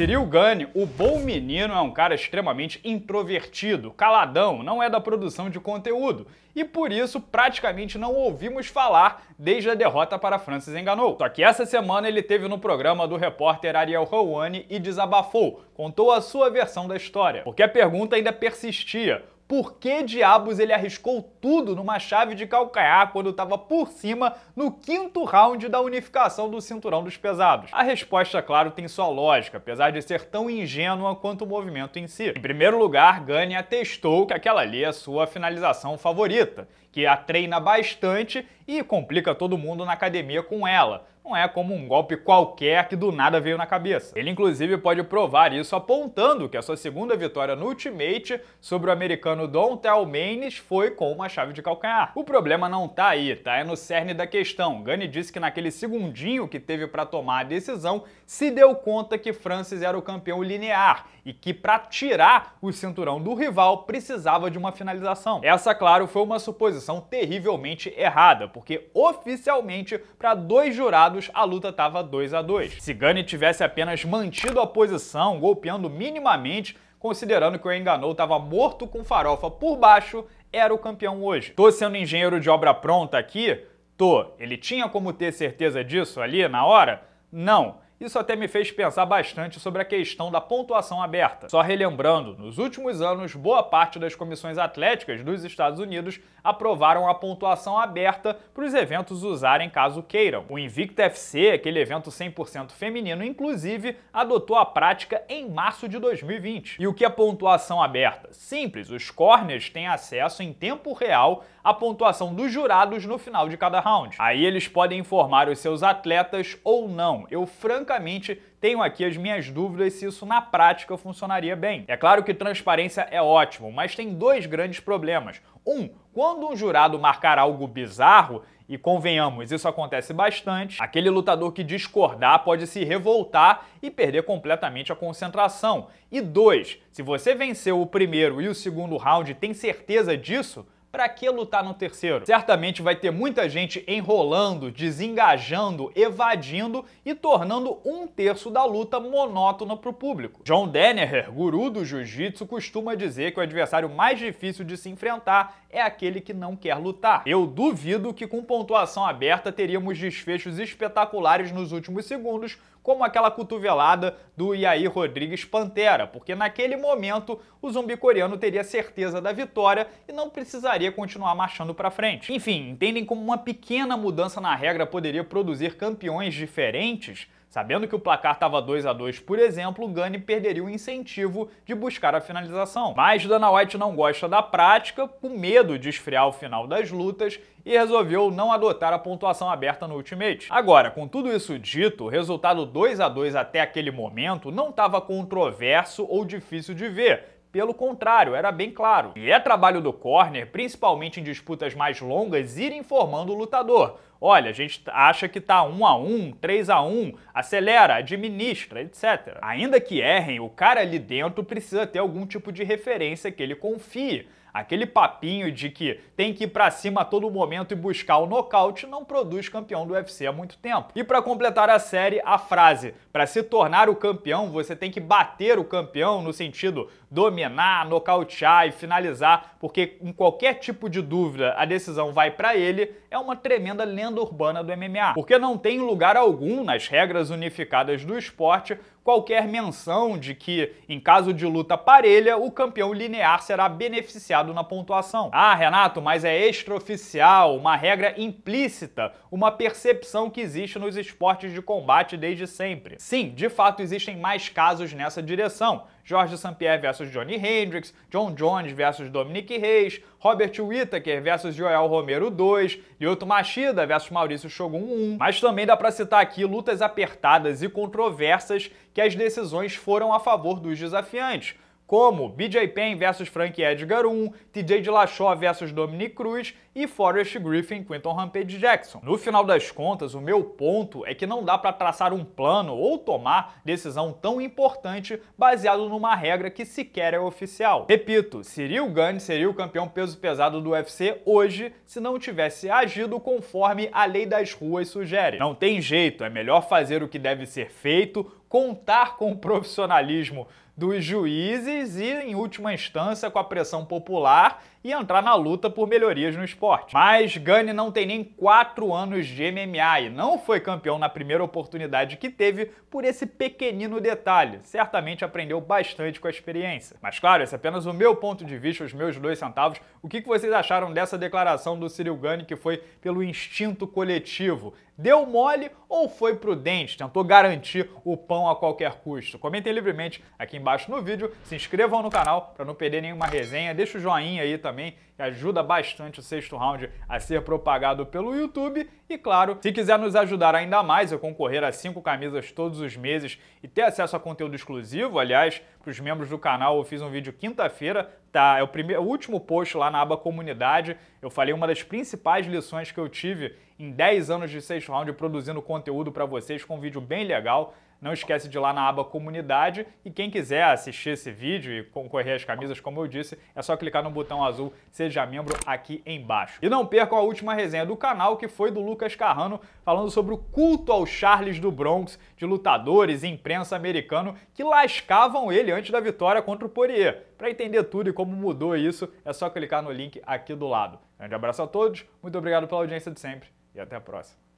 Ciril Gani, o bom menino, é um cara extremamente introvertido, caladão, não é da produção de conteúdo. E por isso praticamente não ouvimos falar desde a derrota para Francis Enganou. Só que essa semana ele teve no programa do repórter Ariel Rouane e desabafou, contou a sua versão da história. Porque a pergunta ainda persistia: por que diabos ele arriscou tudo numa chave de calcanhar quando estava por cima no quinto round da unificação do cinturão dos pesados? A resposta, claro, tem sua lógica, apesar de ser tão ingênua quanto o movimento em si. Em primeiro lugar, Gane atestou que aquela ali é sua finalização favorita, que a treina bastante e complica todo mundo na academia com ela não é como um golpe qualquer que do nada veio na cabeça. Ele inclusive pode provar isso apontando que a sua segunda vitória no Ultimate sobre o americano Don Telmaines foi com uma chave de calcanhar. O problema não tá aí, tá? É no cerne da questão. Gani disse que naquele segundinho que teve para tomar a decisão, se deu conta que Francis era o campeão linear e que para tirar o cinturão do rival precisava de uma finalização. Essa, claro, foi uma suposição terrivelmente errada, porque oficialmente para dois jurados a luta estava 2 a 2. Se Gane tivesse apenas mantido a posição, golpeando minimamente, considerando que o Enganou estava morto com farofa por baixo, era o campeão hoje. Tô sendo engenheiro de obra pronta aqui? Tô. Ele tinha como ter certeza disso ali na hora? Não. Isso até me fez pensar bastante sobre a questão da pontuação aberta. Só relembrando, nos últimos anos, boa parte das comissões atléticas dos Estados Unidos aprovaram a pontuação aberta para os eventos usarem caso queiram. O Invicta FC, aquele evento 100% feminino, inclusive adotou a prática em março de 2020. E o que é pontuação aberta? Simples, os corners têm acesso em tempo real à pontuação dos jurados no final de cada round. Aí eles podem informar os seus atletas ou não. Eu francamente francamente, tenho aqui as minhas dúvidas se isso na prática funcionaria bem. É claro que transparência é ótimo, mas tem dois grandes problemas. Um, quando um jurado marcar algo bizarro, e convenhamos, isso acontece bastante, aquele lutador que discordar pode se revoltar e perder completamente a concentração. E dois, se você venceu o primeiro e o segundo round e tem certeza disso, para que lutar no terceiro? Certamente vai ter muita gente enrolando, desengajando, evadindo e tornando um terço da luta monótona para o público. John Denneher, guru do jiu-jitsu, costuma dizer que o adversário mais difícil de se enfrentar é aquele que não quer lutar. Eu duvido que com pontuação aberta teríamos desfechos espetaculares nos últimos segundos, como aquela cotovelada do Yair Rodrigues Pantera, porque naquele momento o zumbi coreano teria certeza da vitória e não precisaria precisaria continuar marchando para frente. Enfim, entendem como uma pequena mudança na regra poderia produzir campeões diferentes? Sabendo que o placar estava 2 a 2 por exemplo, Gani perderia o incentivo de buscar a finalização. Mas Dana White não gosta da prática, com medo de esfriar o final das lutas, e resolveu não adotar a pontuação aberta no Ultimate. Agora, com tudo isso dito, o resultado 2 a 2 até aquele momento não estava controverso ou difícil de ver, pelo contrário, era bem claro. E é trabalho do corner, principalmente em disputas mais longas, ir informando o lutador. Olha, a gente acha que tá 1 a 1, 3 a 1, acelera, administra, etc. Ainda que errem, o cara ali dentro precisa ter algum tipo de referência que ele confie Aquele papinho de que tem que ir para cima a todo momento e buscar o nocaute não produz campeão do UFC há muito tempo. E para completar a série, a frase: para se tornar o campeão, você tem que bater o campeão no sentido dominar, nocautear e finalizar, porque em qualquer tipo de dúvida a decisão vai para ele, é uma tremenda lenda urbana do MMA. Porque não tem lugar algum nas regras unificadas do esporte qualquer menção de que, em caso de luta parelha, o campeão linear será beneficiado na pontuação. Ah, Renato, mas é extraoficial, uma regra implícita, uma percepção que existe nos esportes de combate desde sempre. Sim, de fato existem mais casos nessa direção. Jorge St-Pierre versus Johnny Hendricks, John Jones versus Dominic Reis, Robert Whittaker versus Joel Romero 2, Lyoto Machida versus Maurício Shogun 1. Mas também dá para citar aqui lutas apertadas e controversas que que as decisões foram a favor dos desafiantes, como BJ Penn versus Frank Edgar 1, TJ Dillashaw versus Dominic Cruz e Forrest Griffin, Quinton Rampage Jackson. No final das contas, o meu ponto é que não dá para traçar um plano ou tomar decisão tão importante baseado numa regra que sequer é oficial. Repito, Cyril Gunn seria o campeão peso pesado do UFC hoje se não tivesse agido conforme a lei das ruas sugere. Não tem jeito, é melhor fazer o que deve ser feito, contar com o profissionalismo dos juízes e, em última instância, com a pressão popular e entrar na luta por melhorias no esporte esporte. Mas Gane não tem nem 4 anos de MMA e não foi campeão na primeira oportunidade que teve por esse pequenino detalhe. Certamente aprendeu bastante com a experiência. Mas claro, esse é apenas o meu ponto de vista, os meus dois centavos. O que vocês acharam dessa declaração do Cyril Gane que foi pelo instinto coletivo? Deu mole ou foi prudente? Tentou garantir o pão a qualquer custo? Comentem livremente aqui embaixo no vídeo, se inscrevam no canal para não perder nenhuma resenha, deixa o joinha aí também, que ajuda bastante o sexto round a ser propagado pelo YouTube. E claro, se quiser nos ajudar ainda mais a concorrer a cinco camisas todos os meses e ter acesso a conteúdo exclusivo, aliás, para os membros do canal, eu fiz um vídeo quinta-feira, tá? É o, primeiro, o último post lá na aba comunidade. Eu falei uma das principais lições que eu tive em 10 anos de 6 round produzindo conteúdo para vocês com um vídeo bem legal. Não esquece de ir lá na aba comunidade e quem quiser assistir esse vídeo e concorrer às camisas, como eu disse, é só clicar no botão azul Seja Membro aqui embaixo. E não percam a última resenha do canal, que foi do Lucas Carrano, falando sobre o culto ao Charles do Bronx, de lutadores e imprensa americano que lascavam ele antes da vitória contra o Poirier. Para entender tudo e como mudou isso, é só clicar no link aqui do lado. Grande abraço a todos, muito obrigado pela audiência de sempre e até a próxima.